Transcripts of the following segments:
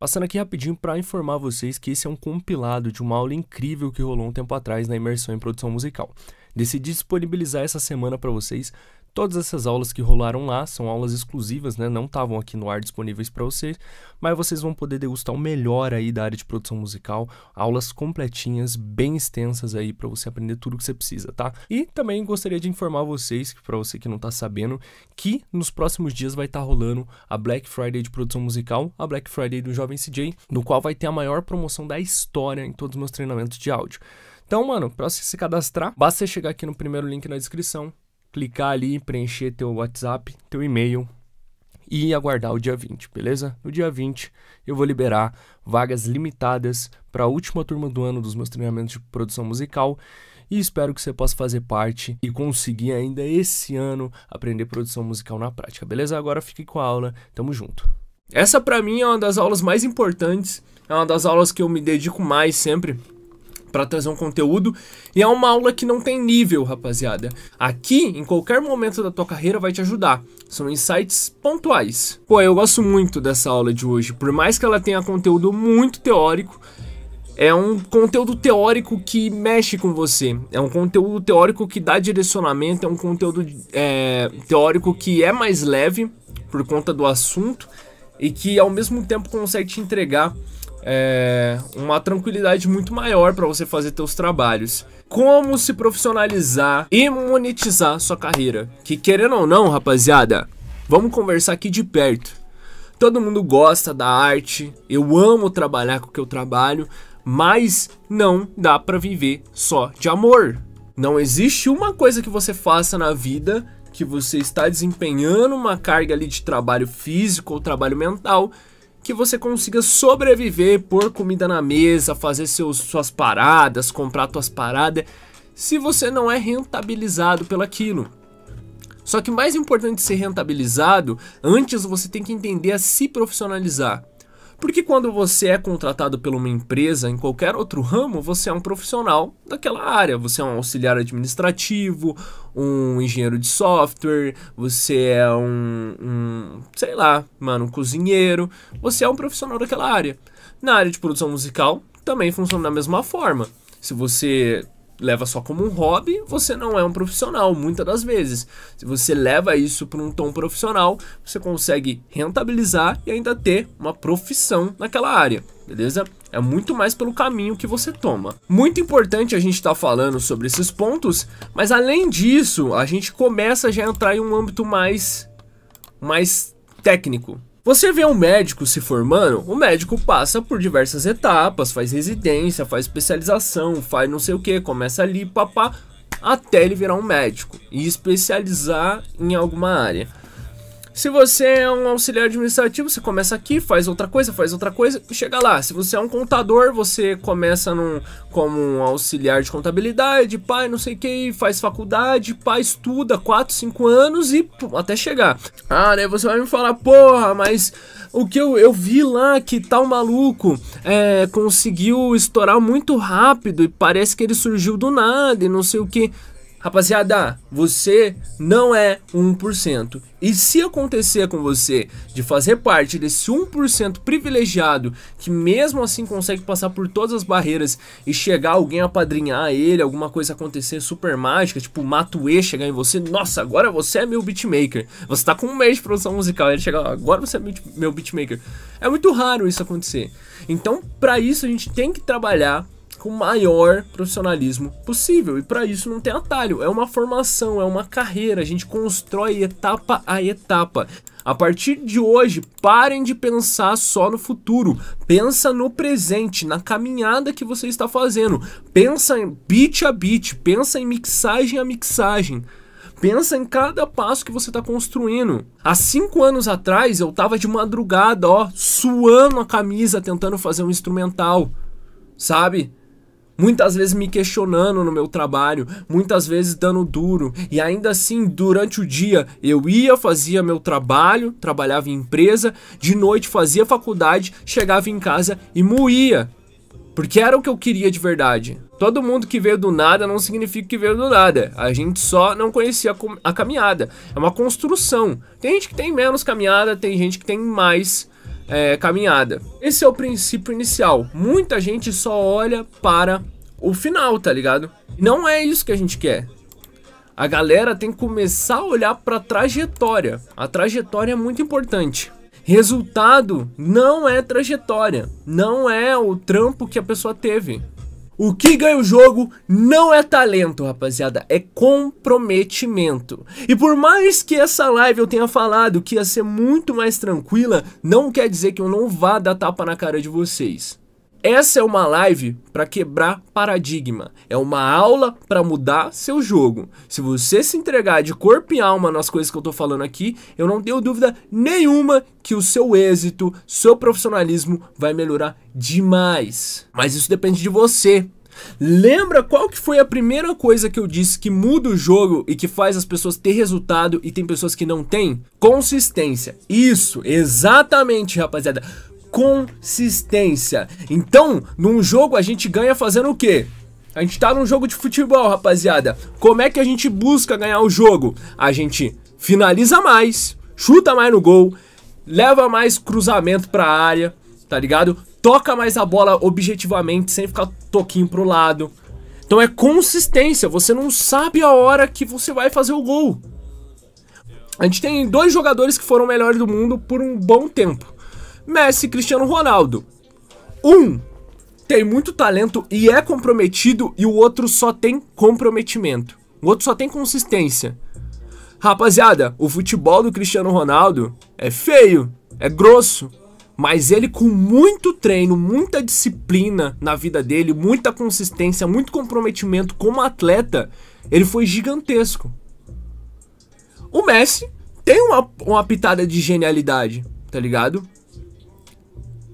Passando aqui rapidinho para informar vocês que esse é um compilado de uma aula incrível que rolou um tempo atrás na imersão em produção musical. Decidi disponibilizar essa semana para vocês. Todas essas aulas que rolaram lá são aulas exclusivas, né? Não estavam aqui no ar disponíveis para vocês, mas vocês vão poder degustar o melhor aí da área de produção musical, aulas completinhas, bem extensas aí para você aprender tudo que você precisa, tá? E também gostaria de informar vocês, para você que não está sabendo, que nos próximos dias vai estar tá rolando a Black Friday de produção musical, a Black Friday do Jovem CJ, no qual vai ter a maior promoção da história em todos os meus treinamentos de áudio. Então, mano, para você se cadastrar, basta chegar aqui no primeiro link na descrição clicar ali, preencher teu WhatsApp, teu e-mail e aguardar o dia 20, beleza? No dia 20 eu vou liberar vagas limitadas para a última turma do ano dos meus treinamentos de produção musical e espero que você possa fazer parte e conseguir ainda esse ano aprender produção musical na prática, beleza? Agora fique com a aula, tamo junto. Essa para mim é uma das aulas mais importantes, é uma das aulas que eu me dedico mais sempre para trazer um conteúdo e é uma aula que não tem nível, rapaziada. Aqui, em qualquer momento da tua carreira vai te ajudar. São insights pontuais. Pô, eu gosto muito dessa aula de hoje, por mais que ela tenha conteúdo muito teórico, é um conteúdo teórico que mexe com você. É um conteúdo teórico que dá direcionamento, é um conteúdo é, teórico que é mais leve por conta do assunto e que ao mesmo tempo consegue te entregar é, uma tranquilidade muito maior para você fazer seus trabalhos. Como se profissionalizar e monetizar sua carreira. Que querendo ou não, rapaziada, vamos conversar aqui de perto. Todo mundo gosta da arte, eu amo trabalhar com o que eu trabalho, mas não dá para viver só de amor. Não existe uma coisa que você faça na vida que você está desempenhando uma carga ali de trabalho físico ou trabalho mental que você consiga sobreviver, pôr comida na mesa, fazer seus, suas paradas, comprar suas paradas, se você não é rentabilizado pelaquilo. Só que mais importante ser rentabilizado, antes você tem que entender a se profissionalizar. Porque quando você é contratado por uma empresa em qualquer outro ramo, você é um profissional daquela área. Você é um auxiliar administrativo, um engenheiro de software, você é um, um sei lá, mano, um cozinheiro. Você é um profissional daquela área. Na área de produção musical, também funciona da mesma forma. Se você leva só como um hobby, você não é um profissional, muitas das vezes. Se você leva isso para um tom profissional, você consegue rentabilizar e ainda ter uma profissão naquela área beleza? É muito mais pelo caminho que você toma. Muito importante a gente estar tá falando sobre esses pontos, mas além disso, a gente começa já a entrar em um âmbito mais, mais técnico, você vê um médico se formando, o médico passa por diversas etapas, faz residência, faz especialização, faz não sei o que, começa ali, papá, até ele virar um médico e especializar em alguma área. Se você é um auxiliar administrativo, você começa aqui, faz outra coisa, faz outra coisa e chega lá. Se você é um contador, você começa num, como um auxiliar de contabilidade, pai, não sei o que, faz faculdade, pai, estuda 4, 5 anos e pum, até chegar. Ah, né? Você vai me falar, porra, mas o que eu, eu vi lá que tal maluco é, conseguiu estourar muito rápido e parece que ele surgiu do nada e não sei o que. Rapaziada, você não é 1%. E se acontecer com você de fazer parte desse 1% privilegiado que mesmo assim consegue passar por todas as barreiras e chegar alguém a padrinhar ele, alguma coisa acontecer super mágica, tipo Matue chegar em você, nossa, agora você é meu beatmaker. Você tá com um mês de produção musical, ele chegar, agora você é meu beatmaker. É muito raro isso acontecer. Então, para isso a gente tem que trabalhar com o maior profissionalismo possível. E para isso não tem atalho, é uma formação, é uma carreira, a gente constrói etapa a etapa. A partir de hoje, parem de pensar só no futuro. Pensa no presente, na caminhada que você está fazendo. Pensa em beat a beat, pensa em mixagem a mixagem. Pensa em cada passo que você está construindo. Há cinco anos atrás, eu tava de madrugada, ó, suando a camisa, tentando fazer um instrumental, sabe? muitas vezes me questionando no meu trabalho, muitas vezes dando duro, e ainda assim, durante o dia eu ia, fazia meu trabalho, trabalhava em empresa, de noite fazia faculdade, chegava em casa e moía, porque era o que eu queria de verdade. Todo mundo que veio do nada não significa que veio do nada. A gente só não conhecia a caminhada. É uma construção. Tem gente que tem menos caminhada, tem gente que tem mais é, caminhada. Esse é o princípio inicial. Muita gente só olha para o final, tá ligado? Não é isso que a gente quer. A galera tem que começar a olhar para a trajetória. A trajetória é muito importante. Resultado não é trajetória, não é o trampo que a pessoa teve. O que ganha o jogo não é talento, rapaziada, é comprometimento. E por mais que essa live eu tenha falado que ia ser muito mais tranquila, não quer dizer que eu não vá dar tapa na cara de vocês. Essa é uma live para quebrar paradigma. É uma aula para mudar seu jogo. Se você se entregar de corpo e alma nas coisas que eu tô falando aqui, eu não tenho dúvida nenhuma que o seu êxito, seu profissionalismo vai melhorar demais. Mas isso depende de você. Lembra qual que foi a primeira coisa que eu disse que muda o jogo e que faz as pessoas ter resultado e tem pessoas que não têm? Consistência. Isso, exatamente, rapaziada consistência. Então, num jogo a gente ganha fazendo o quê? A gente tá num jogo de futebol, rapaziada. Como é que a gente busca ganhar o jogo? A gente finaliza mais, chuta mais no gol, leva mais cruzamento pra área, tá ligado? Toca mais a bola objetivamente, sem ficar toquinho pro lado. Então é consistência, você não sabe a hora que você vai fazer o gol. A gente tem dois jogadores que foram melhores do mundo por um bom tempo. Messi e Cristiano Ronaldo. Um tem muito talento e é comprometido, e o outro só tem comprometimento. O outro só tem consistência. Rapaziada, o futebol do Cristiano Ronaldo é feio, é grosso, mas ele com muito treino, muita disciplina na vida dele, muita consistência, muito comprometimento como atleta, ele foi gigantesco. O Messi tem uma, uma pitada de genialidade, tá ligado?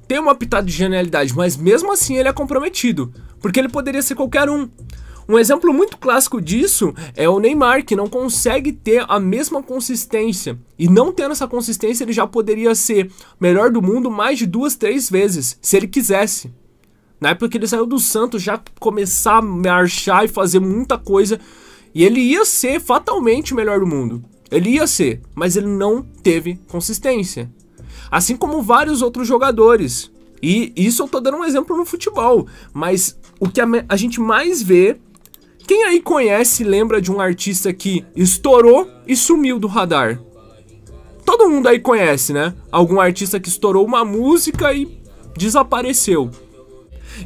tem uma pitada de genialidade, mas mesmo assim ele é comprometido, porque ele poderia ser qualquer um. Um exemplo muito clássico disso é o Neymar, que não consegue ter a mesma consistência. E não tendo essa consistência, ele já poderia ser melhor do mundo mais de duas, três vezes, se ele quisesse. Na época que ele saiu do Santos, já começar a marchar e fazer muita coisa. E ele ia ser fatalmente o melhor do mundo. Ele ia ser, mas ele não teve consistência assim como vários outros jogadores. E isso eu tô dando um exemplo no futebol, mas o que a, a gente mais vê. Quem aí conhece e lembra de um artista que estourou e sumiu do radar? Todo mundo aí conhece, né? Algum artista que estourou uma música e desapareceu.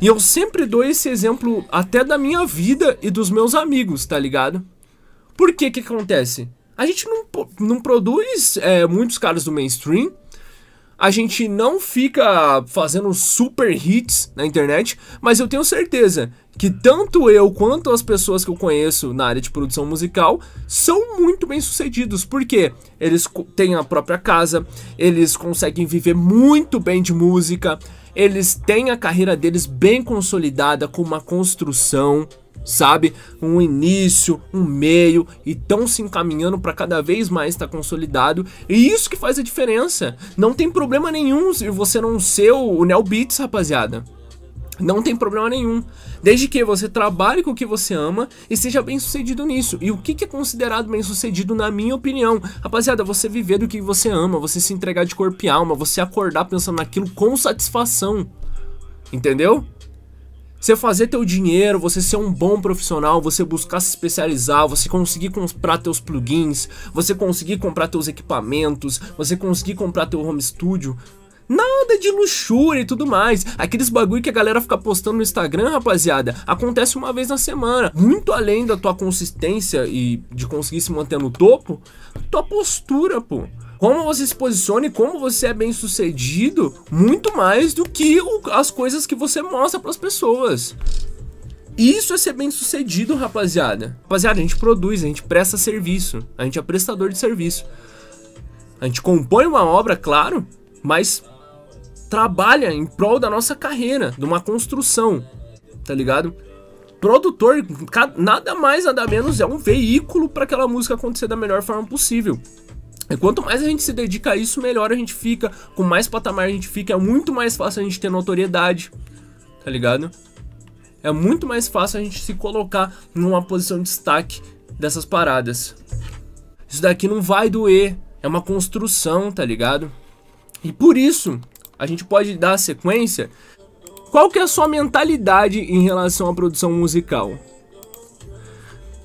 E eu sempre dou esse exemplo até da minha vida e dos meus amigos, tá ligado? Por que que acontece? A gente não, não produz é, muitos caras do mainstream, a gente não fica fazendo super hits na internet, mas eu tenho certeza que tanto eu quanto as pessoas que eu conheço na área de produção musical são muito bem sucedidos, porque eles têm a própria casa, eles conseguem viver muito bem de música, eles têm a carreira deles bem consolidada, com uma construção, sabe? Um início, um meio e tão se encaminhando para cada vez mais estar tá consolidado. E isso que faz a diferença. Não tem problema nenhum se você não ser o Neo Beats, rapaziada. Não tem problema nenhum. Desde que você trabalhe com o que você ama e seja bem sucedido nisso. E o que é considerado bem sucedido, na minha opinião? Rapaziada, você viver do que você ama, você se entregar de corpo e alma, você acordar pensando naquilo com satisfação. Entendeu? Você fazer teu dinheiro, você ser um bom profissional, você buscar se especializar, você conseguir comprar teus plugins, você conseguir comprar teus equipamentos, você conseguir comprar teu home studio. Nada de luxúria e tudo mais. Aqueles bagulho que a galera fica postando no Instagram, rapaziada, acontece uma vez na semana. Muito além da tua consistência e de conseguir se manter no topo, tua postura, pô como você se posiciona e como você é bem sucedido, muito mais do que o, as coisas que você mostra para as pessoas. Isso é ser bem sucedido, rapaziada. Rapaziada, a gente produz, a gente presta serviço, a gente é prestador de serviço. A gente compõe uma obra, claro, mas trabalha em prol da nossa carreira, de uma construção, tá ligado? Produtor, nada mais, nada menos é um veículo para aquela música acontecer da melhor forma possível. E quanto mais a gente se dedica a isso, melhor a gente fica, com mais patamar a gente fica, é muito mais fácil a gente ter notoriedade, tá ligado? É muito mais fácil a gente se colocar numa posição de destaque dessas paradas. Isso daqui não vai doer, é uma construção, tá ligado? E por isso, a gente pode dar sequência. Qual que é a sua mentalidade em relação à produção musical?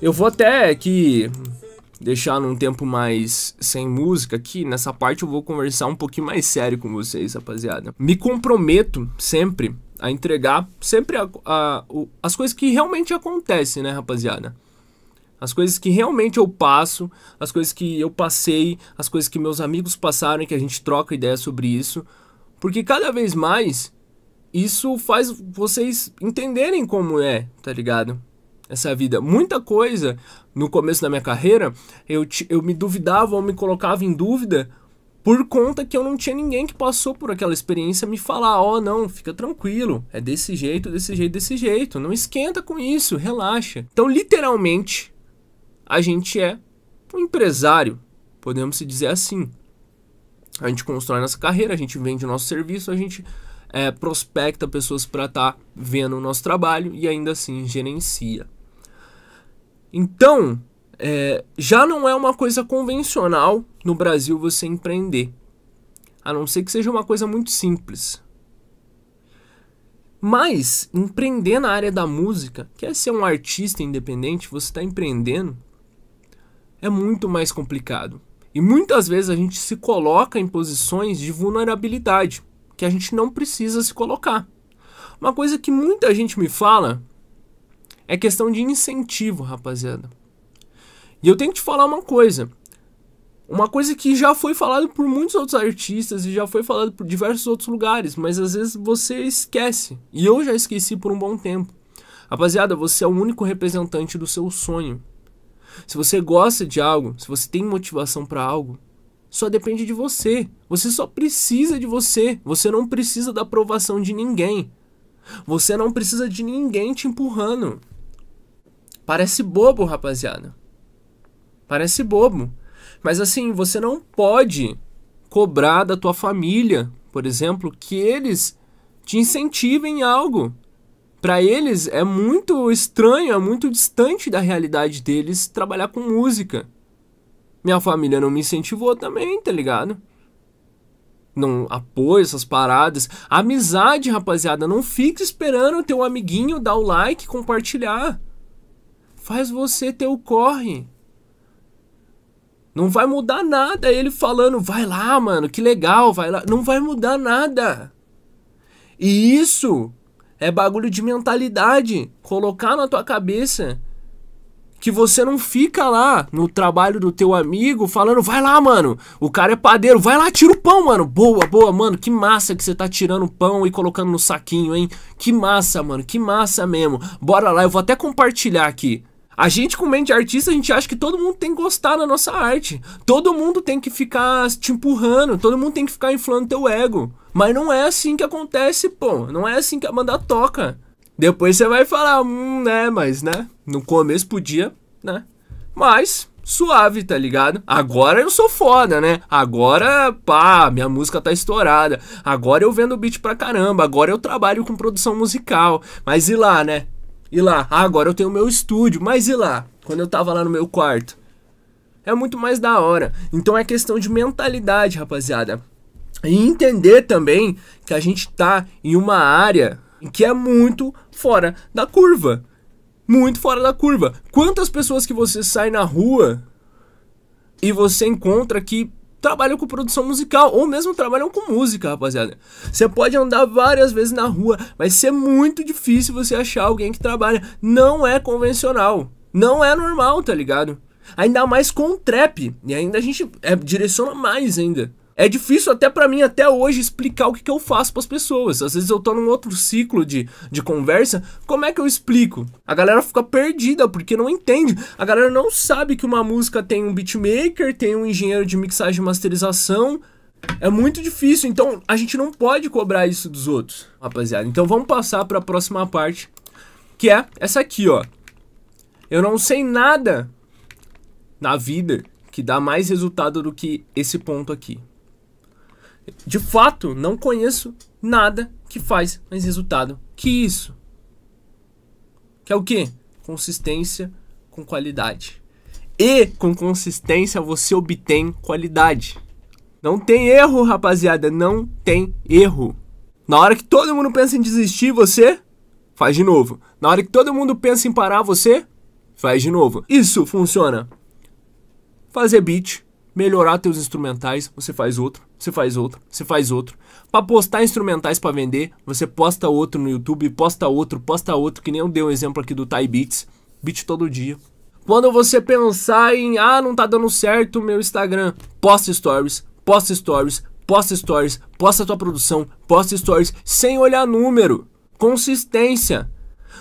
Eu vou até que deixar num tempo mais sem música aqui, nessa parte eu vou conversar um pouquinho mais sério com vocês, rapaziada. Me comprometo sempre a entregar sempre a, a, as coisas que realmente acontecem, né, rapaziada? As coisas que realmente eu passo, as coisas que eu passei, as coisas que meus amigos passaram e que a gente troca ideia sobre isso. Porque cada vez mais isso faz vocês entenderem como é, tá ligado? essa vida. Muita coisa no começo da minha carreira eu, eu me duvidava ou me colocava em dúvida por conta que eu não tinha ninguém que passou por aquela experiência me falar: ó, oh, não, fica tranquilo, é desse jeito, desse jeito, desse jeito, não esquenta com isso, relaxa. Então, literalmente, a gente é um empresário, podemos se dizer assim. A gente constrói nossa carreira, a gente vende o nosso serviço, a gente é, prospecta pessoas para estar tá vendo o nosso trabalho e ainda assim gerencia. Então, é, já não é uma coisa convencional no Brasil você empreender, a não ser que seja uma coisa muito simples. Mas empreender na área da música, quer ser um artista independente, você está empreendendo, é muito mais complicado. E muitas vezes a gente se coloca em posições de vulnerabilidade que a gente não precisa se colocar. Uma coisa que muita gente me fala é questão de incentivo, rapaziada. E eu tenho que te falar uma coisa. Uma coisa que já foi falado por muitos outros artistas e já foi falado por diversos outros lugares, mas às vezes você esquece. E eu já esqueci por um bom tempo. Rapaziada, você é o único representante do seu sonho. Se você gosta de algo, se você tem motivação para algo, só depende de você. Você só precisa de você. Você não precisa da aprovação de ninguém. Você não precisa de ninguém te empurrando. Parece bobo, rapaziada. Parece bobo. Mas assim, você não pode cobrar da tua família, por exemplo, que eles te incentivem em algo. Para eles é muito estranho, é muito distante da realidade deles trabalhar com música. Minha família não me incentivou também, tá ligado? Não apoio essas paradas. Amizade, rapaziada, não fique esperando o teu amiguinho dar o like e compartilhar. Faz você ter o corre. Não vai mudar nada ele falando, vai lá, mano, que legal, vai lá. Não vai mudar nada. E isso é bagulho de mentalidade. Colocar na tua cabeça que você não fica lá no trabalho do teu amigo falando, vai lá, mano, o cara é padeiro, vai lá, tira o pão, mano. Boa, boa, mano, que massa que você tá tirando o pão e colocando no saquinho, hein? Que massa, mano, que massa mesmo. Bora lá, eu vou até compartilhar aqui. A gente, com mente de artista, a gente acha que todo mundo tem que gostar da nossa arte. Todo mundo tem que ficar te empurrando, todo mundo tem que ficar inflando teu ego. Mas não é assim que acontece, pô. Não é assim que a banda toca. Depois você vai falar, hum, né, mas, né? No começo podia, né? Mas, suave, tá ligado? Agora eu sou foda, né? Agora, pá, minha música tá estourada. Agora eu vendo beat pra caramba. Agora eu trabalho com produção musical. Mas e lá, né? E lá, ah, agora eu tenho meu estúdio, mas e lá? Quando eu tava lá no meu quarto? É muito mais da hora. Então é questão de mentalidade, rapaziada. E entender também que a gente tá em uma área que é muito fora da curva. Muito fora da curva. Quantas pessoas que você sai na rua e você encontra que trabalham com produção musical ou mesmo trabalham com música, rapaziada. Você pode andar várias vezes na rua, vai ser é muito difícil você achar alguém que trabalha. Não é convencional, não é normal, tá ligado? Ainda mais com trap, e ainda a gente é, direciona mais ainda. É difícil até para mim até hoje explicar o que, que eu faço para as pessoas. Às vezes eu tô num outro ciclo de, de conversa, como é que eu explico? A galera fica perdida porque não entende. A galera não sabe que uma música tem um beatmaker, tem um engenheiro de mixagem e masterização, é muito difícil, então a gente não pode cobrar isso dos outros, rapaziada. Então vamos passar para a próxima parte, que é essa aqui, ó. Eu não sei nada na vida que dá mais resultado do que esse ponto aqui de fato, não conheço nada que faz mais resultado que isso. Que é o quê? Consistência com qualidade. E com consistência você obtém qualidade. Não tem erro, rapaziada, não tem erro. Na hora que todo mundo pensa em desistir, você faz de novo. Na hora que todo mundo pensa em parar, você faz de novo. Isso funciona. Fazer beat melhorar teus instrumentais, você faz outro, você faz outro, você faz outro. Para postar instrumentais para vender, você posta outro no YouTube, posta outro, posta outro, que nem eu dei um exemplo aqui do Thai Beats, beat todo dia. Quando você pensar em, ah, não tá dando certo o meu Instagram, posta stories, posta stories, posta stories, posta tua produção, posta stories, sem olhar número. Consistência.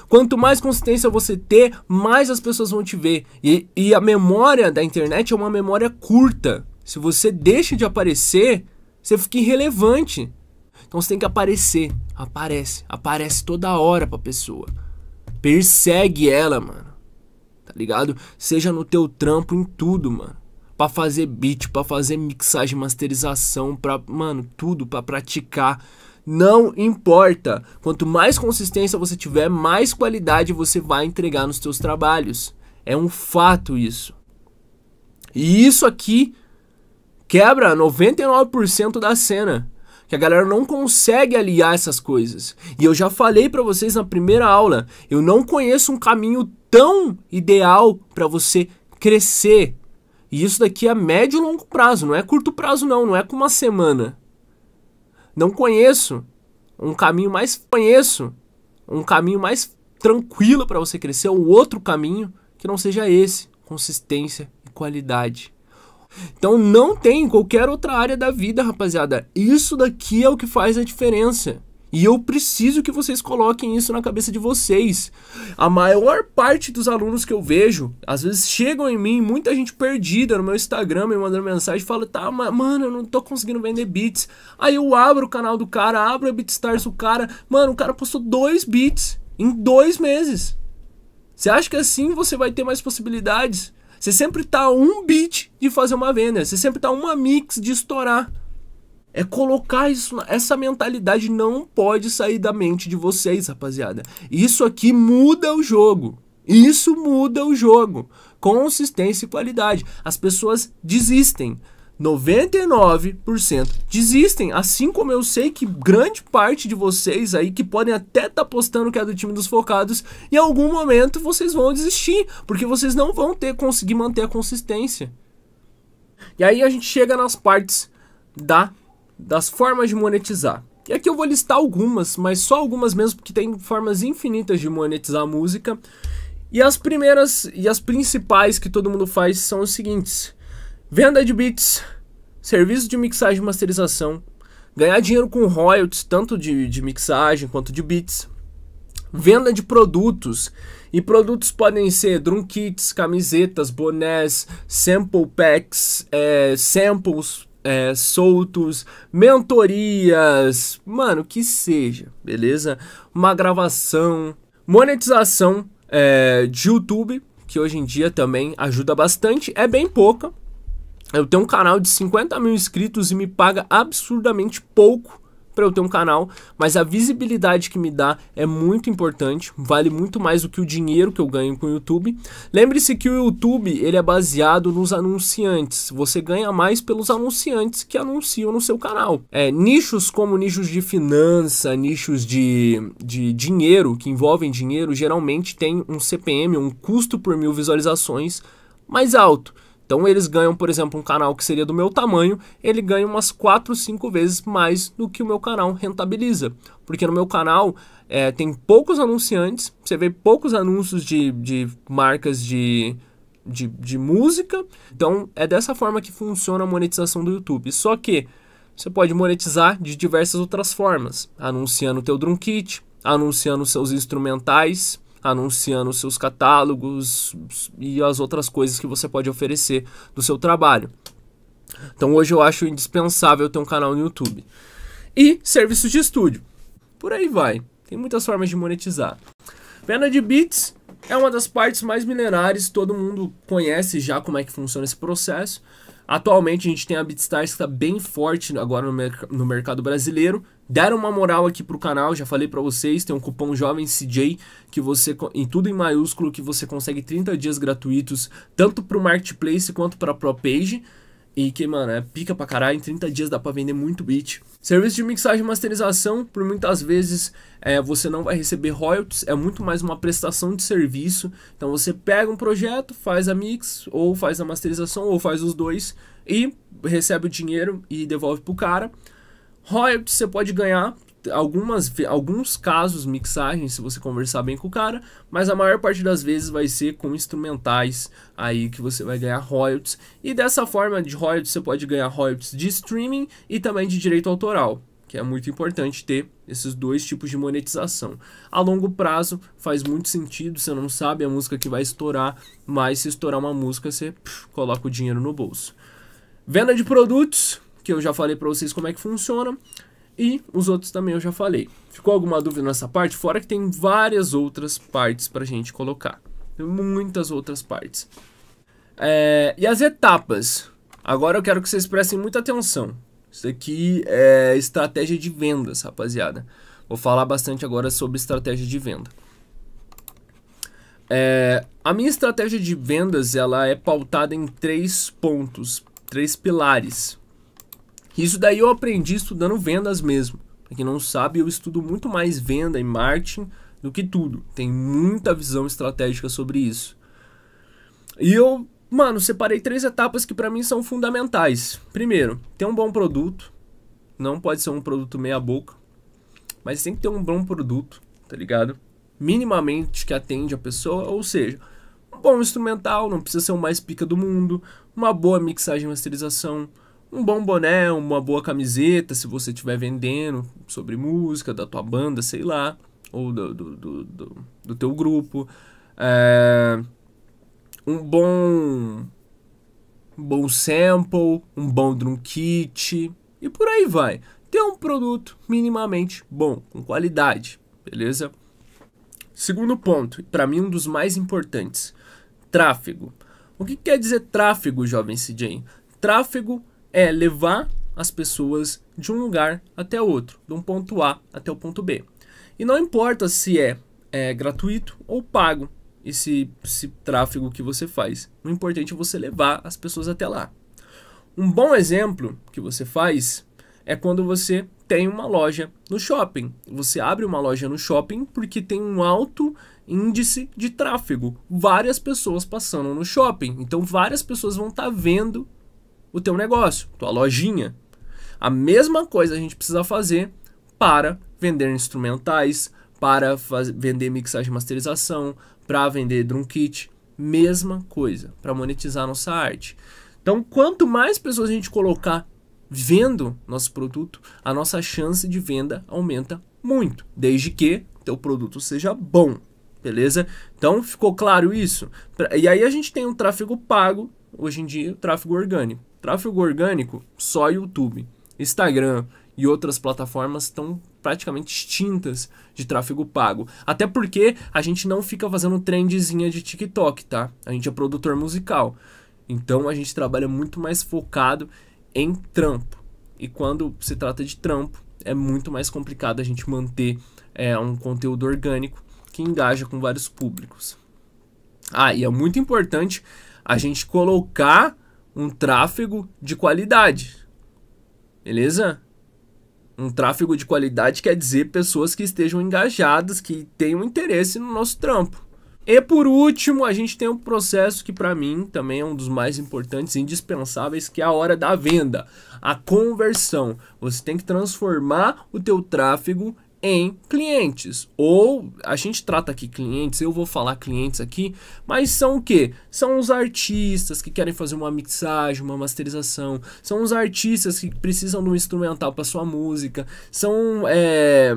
Quanto mais consistência você ter, mais as pessoas vão te ver. E, e a memória da internet é uma memória curta. Se você deixa de aparecer, você fica irrelevante. Então você tem que aparecer. Aparece. Aparece toda hora pra pessoa. Persegue ela, mano. Tá ligado? Seja no teu trampo em tudo, mano. Pra fazer beat, pra fazer mixagem, masterização, pra, mano, tudo, pra praticar não importa. Quanto mais consistência você tiver, mais qualidade você vai entregar nos seus trabalhos. É um fato isso. E isso aqui quebra 99% da cena, que a galera não consegue aliar essas coisas. E eu já falei para vocês na primeira aula, eu não conheço um caminho tão ideal para você crescer. E isso daqui é médio e longo prazo, não é curto prazo não, não é com uma semana. Não conheço um caminho mais conheço um caminho mais tranquilo para você crescer, um outro caminho que não seja esse, consistência e qualidade. Então não tem em qualquer outra área da vida, rapaziada. Isso daqui é o que faz a diferença. E eu preciso que vocês coloquem isso na cabeça de vocês. A maior parte dos alunos que eu vejo, às vezes chegam em mim, muita gente perdida no meu Instagram, me mandando mensagem, e fala: tá, mano, eu não tô conseguindo vender beats. Aí eu abro o canal do cara, abro a BeatStars, o cara, mano, o cara postou dois beats em dois meses. Você acha que assim você vai ter mais possibilidades? Você sempre tá um beat de fazer uma venda, você sempre tá uma mix de estourar. É colocar isso, essa mentalidade não pode sair da mente de vocês, rapaziada. Isso aqui muda o jogo. Isso muda o jogo. Consistência e qualidade. As pessoas desistem. 99% desistem, assim como eu sei que grande parte de vocês aí que podem até estar tá postando que é do time dos focados, em algum momento vocês vão desistir, porque vocês não vão ter conseguir manter a consistência. E aí a gente chega nas partes da das formas de monetizar. E aqui eu vou listar algumas, mas só algumas mesmo, porque tem formas infinitas de monetizar a música. E as primeiras e as principais que todo mundo faz são os seguintes: venda de beats, serviço de mixagem e masterização, ganhar dinheiro com royalties, tanto de, de mixagem quanto de beats, venda de produtos. E produtos podem ser drum kits, camisetas, bonés, sample packs, é, samples, é, soltos, mentorias, mano, que seja, beleza? Uma gravação, monetização é, de YouTube, que hoje em dia também ajuda bastante, é bem pouca. Eu tenho um canal de 50 mil inscritos e me paga absurdamente pouco para eu ter um canal, mas a visibilidade que me dá é muito importante, vale muito mais do que o dinheiro que eu ganho com o YouTube. Lembre-se que o YouTube, ele é baseado nos anunciantes. Você ganha mais pelos anunciantes que anunciam no seu canal. É, nichos como nichos de finança, nichos de, de dinheiro, que envolvem dinheiro, geralmente tem um CPM, um custo por mil visualizações mais alto. Então eles ganham, por exemplo, um canal que seria do meu tamanho, ele ganha umas 4, 5 vezes mais do que o meu canal rentabiliza. Porque no meu canal é, tem poucos anunciantes, você vê poucos anúncios de, de marcas de, de, de música. Então é dessa forma que funciona a monetização do YouTube. Só que você pode monetizar de diversas outras formas, anunciando o teu drum kit, anunciando seus instrumentais, anunciando seus catálogos e as outras coisas que você pode oferecer do seu trabalho. Então hoje eu acho indispensável ter um canal no YouTube. E serviços de estúdio. Por aí vai. Tem muitas formas de monetizar. Venda de bits é uma das partes mais milenares, todo mundo conhece já como é que funciona esse processo. Atualmente a gente tem a BitStars que está bem forte agora no, no, mercado brasileiro. Deram uma moral aqui pro canal, já falei para vocês, tem um cupom jovem CJ que você em tudo em maiúsculo que você consegue 30 dias gratuitos tanto para o marketplace quanto para a ProPage. page. E que, mano, é pica pra caralho. Em 30 dias dá pra vender muito beat. Serviço de mixagem e masterização, por muitas vezes é, você não vai receber royalties, é muito mais uma prestação de serviço. Então você pega um projeto, faz a mix, ou faz a masterização, ou faz os dois, e recebe o dinheiro e devolve pro cara. Royalties você pode ganhar algumas, alguns casos mixagens se você conversar bem com o cara, mas a maior parte das vezes vai ser com instrumentais aí que você vai ganhar royalties. E dessa forma de royalties você pode ganhar royalties de streaming e também de direito autoral, que é muito importante ter esses dois tipos de monetização. A longo prazo faz muito sentido, você não sabe a música que vai estourar, mas se estourar uma música você pff, coloca o dinheiro no bolso. Venda de produtos, que eu já falei para vocês como é que funciona. E os outros também eu já falei. Ficou alguma dúvida nessa parte? Fora que tem várias outras partes para a gente colocar. Tem muitas outras partes. É, e as etapas? Agora eu quero que vocês prestem muita atenção. Isso aqui é estratégia de vendas, rapaziada. Vou falar bastante agora sobre estratégia de venda. É, a minha estratégia de vendas ela é pautada em três pontos, três pilares. Isso daí eu aprendi estudando vendas mesmo. Pra quem não sabe, eu estudo muito mais venda e marketing do que tudo. Tem muita visão estratégica sobre isso. E eu, mano, separei três etapas que para mim são fundamentais. Primeiro, ter um bom produto. Não pode ser um produto meia boca, mas tem que ter um bom produto, tá ligado? Minimamente que atende a pessoa, ou seja, um bom instrumental, não precisa ser o mais pica do mundo, uma boa mixagem e masterização, um bom boné, uma boa camiseta, se você estiver vendendo sobre música, da tua banda, sei lá, ou do, do, do, do, do teu grupo. É, um bom um bom sample, um bom drum kit e por aí vai. Ter um produto minimamente bom, com qualidade, beleza? Segundo ponto, para mim um dos mais importantes, tráfego. O que quer dizer tráfego, jovem CJ? Tráfego é levar as pessoas de um lugar até outro, de um ponto A até o ponto B. E não importa se é, é gratuito ou pago esse, esse tráfego que você faz, o importante é você levar as pessoas até lá. Um bom exemplo que você faz é quando você tem uma loja no shopping. Você abre uma loja no shopping porque tem um alto índice de tráfego. Várias pessoas passando no shopping. Então, várias pessoas vão estar tá vendo o teu negócio, tua lojinha. A mesma coisa a gente precisa fazer para vender instrumentais, para fazer, vender mixagem e masterização, para vender drum kit, mesma coisa, para monetizar nossa arte. Então, quanto mais pessoas a gente colocar vendo nosso produto, a nossa chance de venda aumenta muito, desde que teu produto seja bom, beleza? Então, ficou claro isso? E aí a gente tem um tráfego pago, hoje em dia, o tráfego orgânico. Tráfego orgânico, só YouTube. Instagram e outras plataformas estão praticamente extintas de tráfego pago. Até porque a gente não fica fazendo trendzinha de TikTok, tá? A gente é produtor musical. Então a gente trabalha muito mais focado em trampo. E quando se trata de trampo, é muito mais complicado a gente manter é, um conteúdo orgânico que engaja com vários públicos. Ah, e é muito importante a gente colocar um tráfego de qualidade. Beleza? Um tráfego de qualidade quer dizer pessoas que estejam engajadas, que tenham interesse no nosso trampo. E por último, a gente tem um processo que para mim também é um dos mais importantes e indispensáveis, que é a hora da venda, a conversão. Você tem que transformar o teu tráfego em clientes. Ou a gente trata aqui clientes, eu vou falar clientes aqui, mas são o que? São os artistas que querem fazer uma mixagem, uma masterização, são os artistas que precisam de um instrumental para sua música, são é,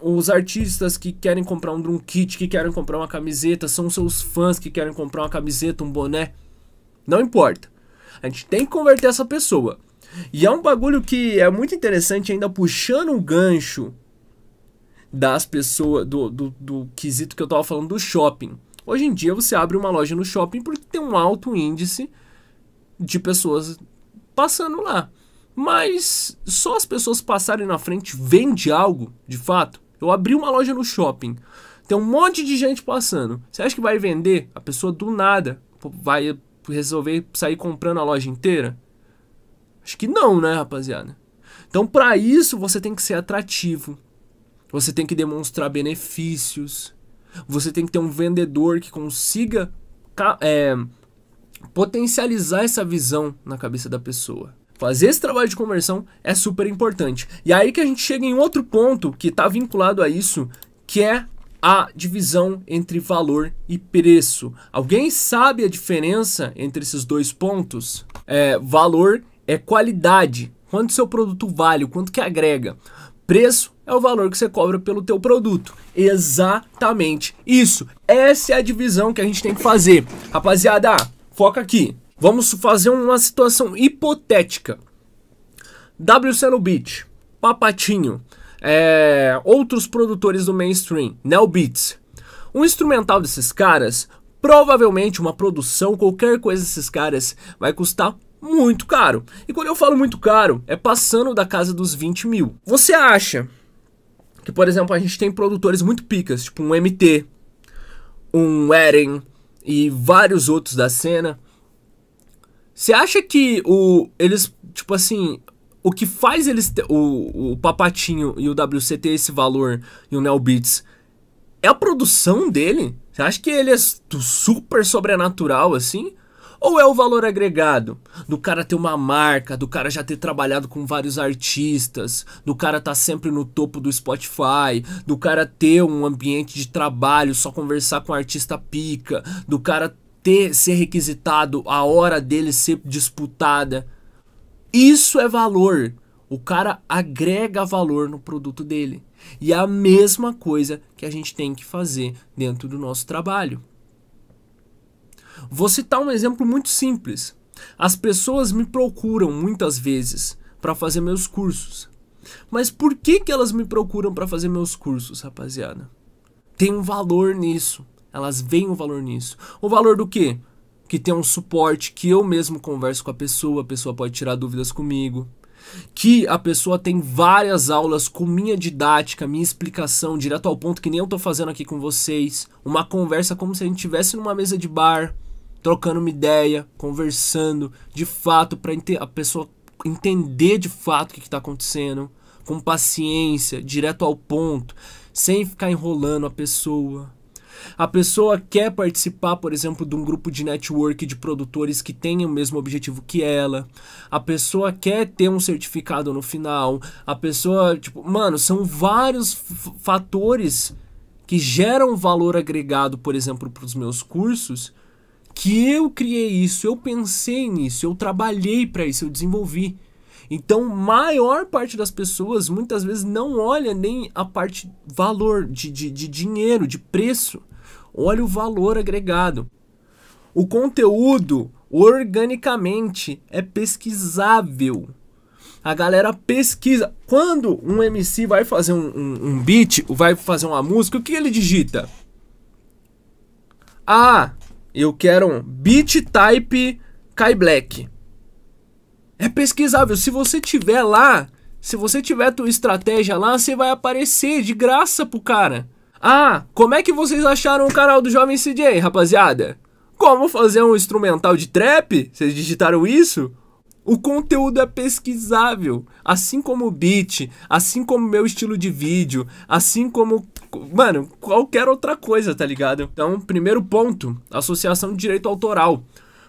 os artistas que querem comprar um drum kit, que querem comprar uma camiseta, são seus fãs que querem comprar uma camiseta, um boné. Não importa. A gente tem que converter essa pessoa. E é um bagulho que é muito interessante, ainda puxando o um gancho das pessoas, do, do, do quesito que eu estava falando do shopping. Hoje em dia você abre uma loja no shopping porque tem um alto índice de pessoas passando lá. Mas só as pessoas passarem na frente vende algo, de fato. Eu abri uma loja no shopping, tem um monte de gente passando. Você acha que vai vender? A pessoa do nada vai resolver sair comprando a loja inteira? Acho que não, né, rapaziada? Então, para isso, você tem que ser atrativo, você tem que demonstrar benefícios. Você tem que ter um vendedor que consiga é, potencializar essa visão na cabeça da pessoa. Fazer esse trabalho de conversão é super importante. E aí que a gente chega em outro ponto que está vinculado a isso, que é a divisão entre valor e preço. Alguém sabe a diferença entre esses dois pontos? É, valor é qualidade, quanto seu produto vale, quanto que agrega. Preço é o valor que você cobra pelo teu produto. Exatamente isso. Essa é a divisão que a gente tem que fazer. Rapaziada, foca aqui. Vamos fazer uma situação hipotética. WC no Beat, Papatinho, é, outros produtores do mainstream, Neo Beats. Um instrumental desses caras, provavelmente uma produção, qualquer coisa desses caras, vai custar muito caro. E quando eu falo muito caro, é passando da casa dos 20 mil. Você acha que, por exemplo, a gente tem produtores muito picas, tipo um MT, um Eren e vários outros da cena. Você acha que o eles, tipo assim, o que faz eles o, o Papatinho e o WC ter esse valor e o Neo Beats é a produção dele? Você acha que ele é super sobrenatural assim? Ou é o valor agregado do cara ter uma marca, do cara já ter trabalhado com vários artistas, do cara estar tá sempre no topo do Spotify, do cara ter um ambiente de trabalho, só conversar com artista pica, do cara ter ser requisitado, a hora dele ser disputada. Isso é valor. O cara agrega valor no produto dele. E é a mesma coisa que a gente tem que fazer dentro do nosso trabalho. Vou citar um exemplo muito simples. As pessoas me procuram muitas vezes para fazer meus cursos. Mas por que, que elas me procuram para fazer meus cursos, rapaziada? Tem um valor nisso. Elas veem o um valor nisso. O valor do quê? Que tem um suporte, que eu mesmo converso com a pessoa, a pessoa pode tirar dúvidas comigo. Que a pessoa tem várias aulas com minha didática, minha explicação, direto ao ponto que nem eu tô fazendo aqui com vocês. Uma conversa como se a gente estivesse numa mesa de bar trocando uma ideia, conversando, de fato, para a pessoa entender de fato o que está acontecendo, com paciência, direto ao ponto, sem ficar enrolando a pessoa. A pessoa quer participar, por exemplo, de um grupo de network de produtores que tenha o mesmo objetivo que ela. A pessoa quer ter um certificado no final. A pessoa, tipo, mano, são vários fatores que geram valor agregado, por exemplo, para os meus cursos, que eu criei isso, eu pensei nisso, eu trabalhei para isso, eu desenvolvi. Então, maior parte das pessoas muitas vezes não olha nem a parte valor de, de, de dinheiro, de preço. Olha o valor agregado. O conteúdo organicamente é pesquisável. A galera pesquisa. Quando um MC vai fazer um, um, um beat, vai fazer uma música, o que ele digita? Ah, eu quero um Beat Type Kai Black. É pesquisável. Se você tiver lá, se você tiver tua estratégia lá, você vai aparecer de graça pro cara. Ah, como é que vocês acharam o canal do Jovem CJ, rapaziada? Como fazer um instrumental de trap? Vocês digitaram isso? O conteúdo é pesquisável, assim como o beat, assim como meu estilo de vídeo, assim como, mano, qualquer outra coisa, tá ligado? Então, primeiro ponto, associação de direito autoral.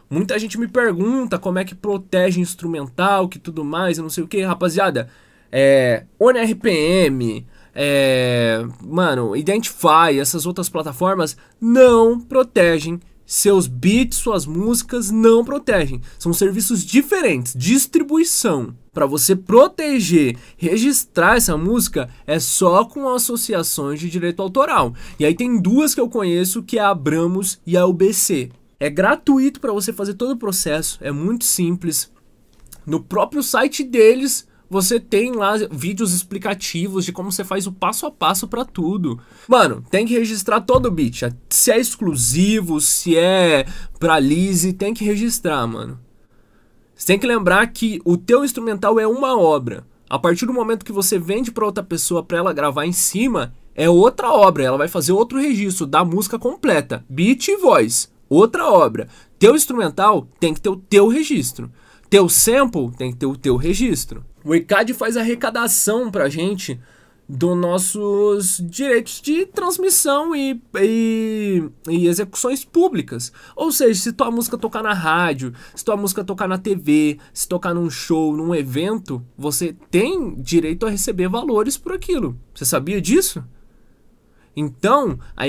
Muita gente me pergunta como é que protege instrumental, que tudo mais, eu não sei o que, rapaziada. É, ONRPM, é, mano, Identify, essas outras plataformas não protegem seus beats, suas músicas não protegem. São serviços diferentes, distribuição. Para você proteger, registrar essa música é só com associações de direito autoral. E aí tem duas que eu conheço, que é a Abramos e a UBC. É gratuito para você fazer todo o processo, é muito simples. No próprio site deles, você tem lá vídeos explicativos de como você faz o passo a passo para tudo. Mano, tem que registrar todo o beat. Se é exclusivo, se é pra Lise, tem que registrar, mano. Você tem que lembrar que o teu instrumental é uma obra. A partir do momento que você vende para outra pessoa para ela gravar em cima, é outra obra, ela vai fazer outro registro da música completa, beat e voz, outra obra. Teu instrumental tem que ter o teu registro. Teu sample tem que ter o teu registro. O ECAD faz arrecadação para a gente dos nossos direitos de transmissão e, e, e, execuções públicas. Ou seja, se tua música tocar na rádio, se tua música tocar na TV, se tocar num show, num evento, você tem direito a receber valores por aquilo. Você sabia disso? Então, a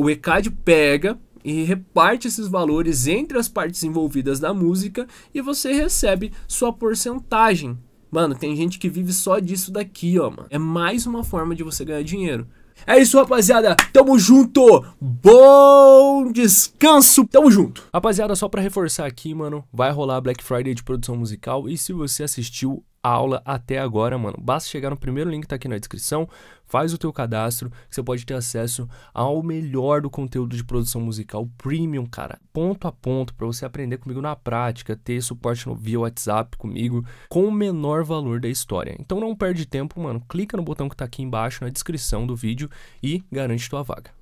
o ECAD pega e reparte esses valores entre as partes envolvidas da música e você recebe sua porcentagem Mano, tem gente que vive só disso daqui, ó, mano. É mais uma forma de você ganhar dinheiro. É isso, rapaziada. Tamo junto. Bom descanso. Tamo junto. Rapaziada, só para reforçar aqui, mano, vai rolar Black Friday de produção musical e se você assistiu a aula até agora, mano, basta chegar no primeiro link que tá aqui na descrição, Faz o teu cadastro que você pode ter acesso ao melhor do conteúdo de produção musical premium, cara. Ponto a ponto para você aprender comigo na prática, ter suporte no via WhatsApp comigo com o menor valor da história. Então não perde tempo, mano. Clica no botão que tá aqui embaixo na descrição do vídeo e garante tua vaga.